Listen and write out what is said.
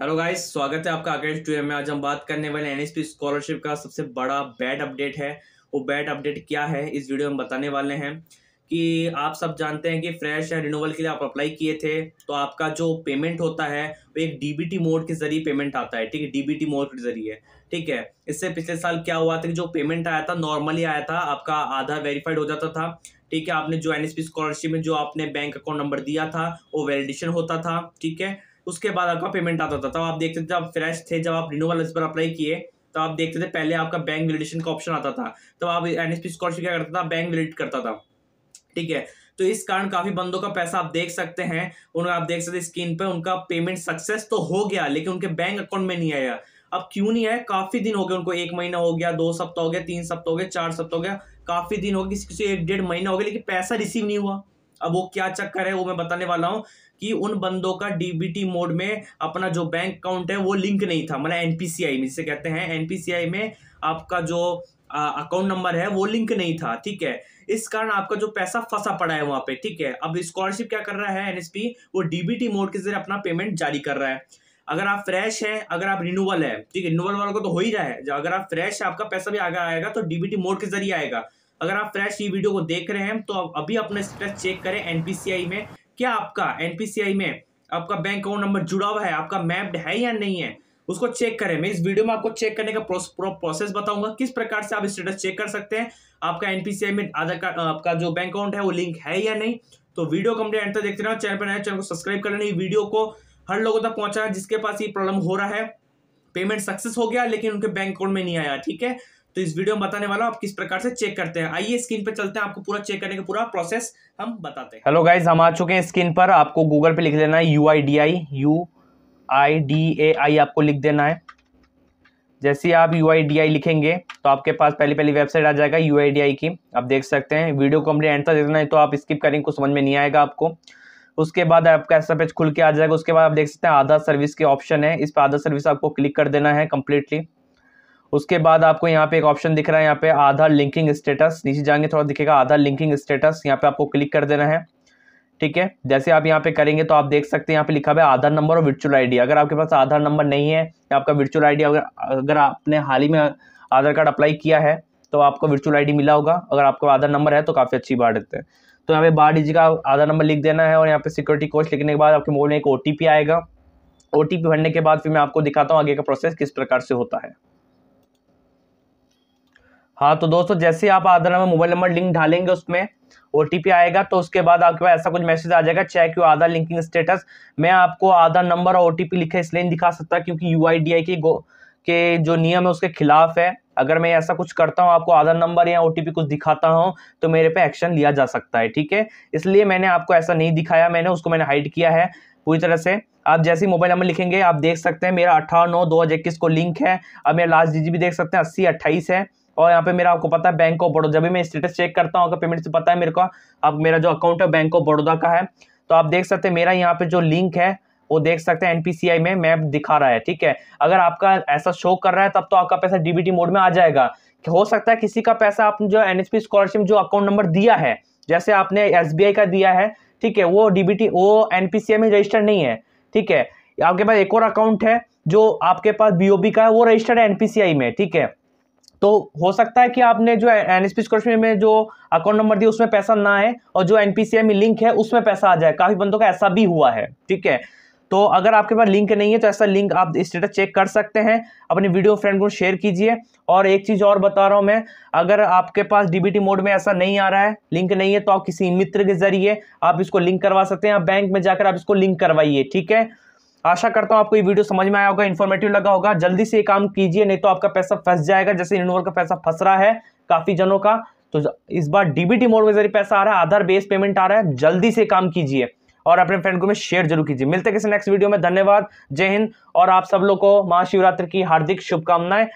hello guys स्वागत है आपका आकाश टू में आज हम बात करने वाले एन स्कॉलरशिप का सबसे बड़ा बैड अपडेट है वो बैड अपडेट क्या है इस वीडियो में बताने वाले हैं कि आप सब जानते हैं कि फ्रेश या रिनोवल के लिए आप अप्लाई किए थे तो आपका जो पेमेंट होता है वो एक डीबीटी मोड के जरिए पेमेंट आता है ठीक है डीबीटी मोड के जरिए ठीक है इससे पिछले साल क्या हुआ था कि जो पेमेंट आया था नॉर्मली आया था आपका आधार वेरीफाइड हो जाता था ठीक है आपने जो एन स्कॉलरशिप में जो आपने बैंक अकाउंट नंबर दिया था वो वेलिडेशन होता था ठीक है उसके बाद आपका पेमेंट आता था तब आप देखते थे जब फ्रेश थे जब आप रिन्यूअल इस पर अप्लाई किए तो आप देखते थे पहले आपका बैंक वेलिडेशन का ऑप्शन आता था तो आप एन एस स्कॉलरशिप क्या करता था बैंक वेलिडेट करता था ठीक है तो इस कारण काफी बंदों का पैसा आप देख सकते हैं उनका आप देख सकते स्क्रीन पर उनका पेमेंट सक्सेस तो हो गया लेकिन उनके बैंक अकाउंट में नहीं आया अब क्यों नहीं आया काफी दिन हो गए उनको एक महीना हो गया दो सप्ताह हो गया तीन सप्ताह हो गया चार सप्ताह हो गया काफी दिन हो गए किसी किसी एक डेढ़ महीना हो गया लेकिन पैसा रिसीव नहीं हुआ अब वो क्या चक्कर है वो मैं बताने वाला हूँ कि उन बंदों का डीबीटी मोड में अपना जो बैंक अकाउंट है वो लिंक नहीं था मतलब एनपीसीआई में जिसे कहते हैं एनपीसीआई में आपका जो अकाउंट नंबर है वो लिंक नहीं था ठीक है इस कारण आपका जो पैसा फंसा पड़ा है वहां पे ठीक है अब स्कॉलरशिप क्या कर रहा है एनएसपी वो डीबीटी मोड के जरिए अपना पेमेंट जारी कर रहा है अगर आप फ्रेश हैं अगर आप रिन्यूअल है ठीक है रिन्यूअल वालों को तो हो ही रहा है अगर आप फ्रेश है आपका पैसा भी आगे आएगा तो डीबीटी मोड के जरिए आएगा अगर आप फ्रेश ये वीडियो को देख रहे हैं तो अभी अपना स्टेटस चेक करें एनपीसीआई में क्या आपका एनपीसीआई में आपका बैंक अकाउंट नंबर जुड़ा हुआ है आपका मैप्ड है या नहीं है उसको चेक करें मैं इस वीडियो में आपको चेक करने का प्रोसेस बताऊंगा किस प्रकार से आप स्टेटस चेक कर सकते हैं आपका एनपीसीआई में आधार कार्ड आपका जो बैंक अकाउंट है वो लिंक है या नहीं तो वीडियो कंप्लीट एंड तक देखते रहना चैनल पर नए चैनल को सब्सक्राइब कर लेना वीडियो को हर लोगों तक पहुंचाना जिसके पास ये प्रॉब्लम हो रहा है पेमेंट सक्सेस हो गया लेकिन उनके बैंक अकाउंट में नहीं आया ठीक है तो इस वीडियो में बताने वाला हूँ आप किस प्रकार से चेक करते हैं आइए स्क्रीन पर चलते हैं आपको पूरा चेक करने का पूरा प्रोसेस हम बताते हैं हेलो गाइज हम आ चुके हैं स्क्रीन पर आपको गूगल पे लिख देना है U I D I U I D A I आपको लिख देना है जैसे आप यू आई डी आई लिखेंगे तो आपके पास पहली पहली वेबसाइट आ जाएगा यू आई डी आई की आप देख सकते हैं वीडियो को हमने एंसर देना है तो आप स्किप करेंगे कुछ समझ में नहीं आएगा आपको उसके बाद आपका ऐसा पेज खुल के आ जाएगा उसके बाद आप देख सकते हैं आधार सर्विस के ऑप्शन है इस पर आधार सर्विस आपको क्लिक कर देना है कम्प्लीटली उसके बाद आपको यहाँ पे एक ऑप्शन दिख रहा है यहाँ पे आधार लिंकिंग स्टेटस नीचे जाएंगे थोड़ा दिखेगा आधार लिंकिंग स्टेटस यहाँ पे आपको क्लिक कर देना है ठीक है जैसे आप यहाँ पे करेंगे तो आप देख सकते हैं यहाँ पे लिखा हुआ है आधार नंबर और वर्चुअल आईडी अगर आपके पास आधार नंबर नहीं है या आपका वर्चुअल आईडी अगर अगर आपने हाल ही में आधार कार्ड अप्लाई किया है तो आपको वर्चुअल आईडी मिला होगा अगर आपका आधार नंबर है तो काफ़ी अच्छी बात है तो यहाँ पे बार डिजिट का आधार नंबर लिख देना है और यहाँ पे सिक्योरिटी कोड लिखने के बाद आपके मोबाइल में एक ओ आएगा ओ भरने के बाद फिर मैं आपको दिखाता हूँ आगे का प्रोसेस किस प्रकार से होता है हाँ तो दोस्तों जैसे आप Aadhaar number mobile number link डालेंगे उसमें ओ आएगा तो उसके बाद आपके पास ऐसा कुछ मैसेज आ जाएगा check you Aadhaar linking status मैं आपको आधार नंबर और ओ लिखे इसलिए नहीं दिखा सकता क्योंकि यू के गो के जो नियम है उसके खिलाफ है अगर मैं ऐसा कुछ करता हूँ आपको आधार नंबर या ओ कुछ दिखाता हूँ तो मेरे पे एक्शन लिया जा सकता है ठीक है इसलिए मैंने आपको ऐसा नहीं दिखाया मैंने उसको मैंने हाइड किया है पूरी तरह से आप जैसे ही मोबाइल नंबर लिखेंगे आप देख सकते हैं मेरा अठारह नौ दो को लिंक है अब मेरा लास्ट डिजिट भी देख सकते हैं अस्सी अट्ठाईस है और यहाँ पे मेरा आपको पता है बैंक ऑफ बड़ौदा जब भी मैं स्टेटस चेक करता हूँ अगर पेमेंट से पता है मेरे को अब मेरा जो अकाउंट है बैंक ऑफ बड़ौदा का है तो आप देख सकते हैं मेरा यहाँ पे जो लिंक है वो देख सकते हैं एनपीसीआई में मैप दिखा रहा है ठीक है अगर आपका ऐसा शो कर रहा है तब तो आपका पैसा डीबीटी मोड में आ जाएगा हो सकता है किसी का पैसा आपने जो एनएसपी स्कॉलरशिप जो अकाउंट नंबर दिया है जैसे आपने एसबीआई का दिया है ठीक है वो डीबीटी वो एनपीसीआई में रजिस्टर्ड नहीं है ठीक है आपके पास एक और अकाउंट है जो आपके पास बीओबी का है वो रजिस्टर्ड है एनपीसीआई में ठीक है तो हो सकता है कि आपने जो एनएसपी में जो अकाउंट नंबर दिया उसमें पैसा ना है और जो एनपीसीआई में लिंक है उसमें पैसा आ जाए काफ़ी बंदों का ऐसा भी हुआ है ठीक है तो अगर आपके पास लिंक नहीं है तो ऐसा लिंक आप स्टेटस चेक कर सकते हैं अपनी वीडियो फ्रेंड को शेयर कीजिए और एक चीज़ और बता रहा हूं मैं अगर आपके पास डीबीटी मोड में ऐसा नहीं आ रहा है लिंक नहीं है तो आप किसी मित्र के जरिए आप इसको लिंक करवा सकते हैं आप बैंक में जाकर आप इसको लिंक करवाइए ठीक है आशा करता हूँ आपको ये वीडियो समझ में आया होगा इन्फॉर्मेटिव लगा होगा जल्दी से ये काम कीजिए नहीं तो आपका पैसा फंस जाएगा जैसे इनोवर का पैसा फंस रहा है काफ़ी जनों का तो इस बार डीबीटी मोड में जरिए पैसा आ रहा है आधार बेस्ड पेमेंट आ रहा है जल्दी से काम कीजिए और अपने फ्रेंड को में शेयर जरूर कीजिए मिलते किसी नेक्स्ट वीडियो में धन्यवाद जय हिंद और आप सब लोग को महाशिवरात्रि की हार्दिक शुभकामनाएं